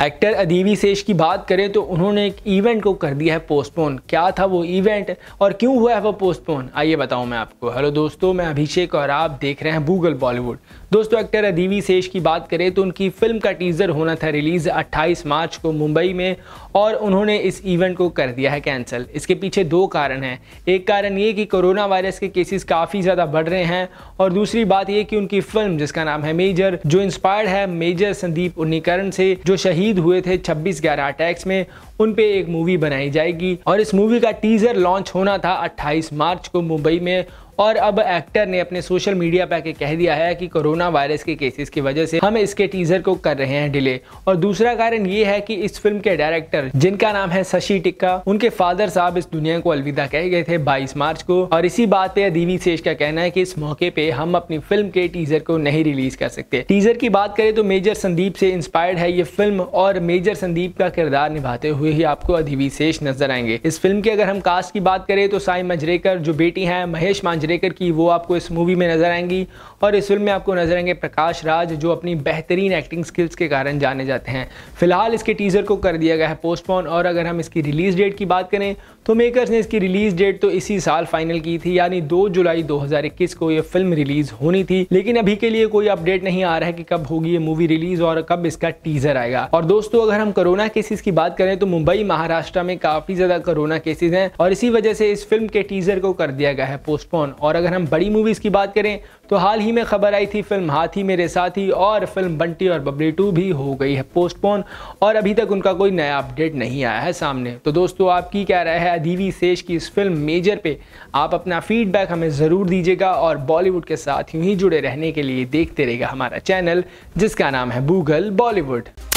actor अदीवी sash की बात करें तो उन्होंने एक इवेंट को कर दिया है पोस्टपोन क्या था वो इवेंट और क्यों हुआ है वो पोस्टपोन आइए बताऊं मैं आपको हेलो दोस्तों मैं अभिषेक और आप देख रहे हैं गूगल बॉलीवुड दोस्तों एक्टर अदीवी सेश की बात करें तो उनकी फिल्म का टीज़र होना था रिलीज़ 28 मार्च को मुंबई में और उन्होंने इस इवेंट को कर दिया है कैंसिल इसके पीछे दो कारण हैं एक कारण ये कि कोरोना वायरस के केसेस काफ़ी ज़्यादा बढ़ रहे हैं और दूसरी बात ये कि उनकी फिल्म जिसका नाम है मेजर जो इंस्पायर्ड है मेजर संदीप उन्नीकरण से जो शहीद शहीद हुए थे 26 ग्यारह अटैक्स में उन पे एक मूवी बनाई जाएगी और इस मूवी का टीजर लॉन्च होना था 28 मार्च को मुंबई में और अब एक्टर ने अपने सोशल मीडिया पर आके कह दिया है कि कोरोना वायरस के केसेस की वजह से हम इसके टीजर को कर रहे हैं डिले और दूसरा कारण ये है कि इस फिल्म के डायरेक्टर जिनका नाम है शशि टिक्का उनके फादर साहब इस दुनिया को अलविदा कह गए थे 22 मार्च को और इसी बात पे दीवी शेष का कहना है कि इस मौके पे हम अपनी फिल्म के टीजर को नहीं रिलीज कर सकते टीजर की बात करें तो मेजर संदीप से इंस्पायर्ड है ये फिल्म और मेजर संदीप का किरदार निभाते हुए ही आपको अधिवी शेष नजर आएंगे इस फिल्म की अगर हम कास्ट की बात करें तो साई मंजरेकर जो बेटी है महेश मांजरे मांजरेकर की वो आपको इस मूवी में नज़र आएंगी और इस फिल्म में आपको नज़र आएंगे प्रकाश राज जो अपनी बेहतरीन एक्टिंग स्किल्स के कारण जाने जाते हैं फिलहाल इसके टीज़र को कर दिया गया है पोस्टपोन और अगर हम इसकी रिलीज़ डेट की बात करें तो मेकर्स ने इसकी रिलीज़ डेट तो इसी साल फाइनल की थी यानी दो जुलाई दो को यह फिल्म रिलीज़ होनी थी लेकिन अभी के लिए कोई अपडेट नहीं आ रहा है कि कब होगी ये मूवी रिलीज़ और कब इसका टीज़र आएगा और दोस्तों अगर हम कोरोना केसेस की बात करें तो मुंबई महाराष्ट्र में काफ़ी ज़्यादा कोरोना केसेज हैं और इसी वजह से इस फिल्म के टीज़र को कर दिया गया है पोस्टपोन और अगर हम बड़ी मूवीज़ की बात करें तो हाल ही में खबर आई थी फिल्म हाथी मेरे साथी और फिल्म बंटी और बबली टू भी हो गई है पोस्टपोन और अभी तक उनका कोई नया अपडेट नहीं आया है सामने तो दोस्तों आपकी क्या राय है अधीवी सेश की इस फिल्म मेजर पे आप अपना फीडबैक हमें ज़रूर दीजिएगा और बॉलीवुड के साथ यूँ ही जुड़े रहने के लिए देखते रहेगा हमारा चैनल जिसका नाम है गूगल बॉलीवुड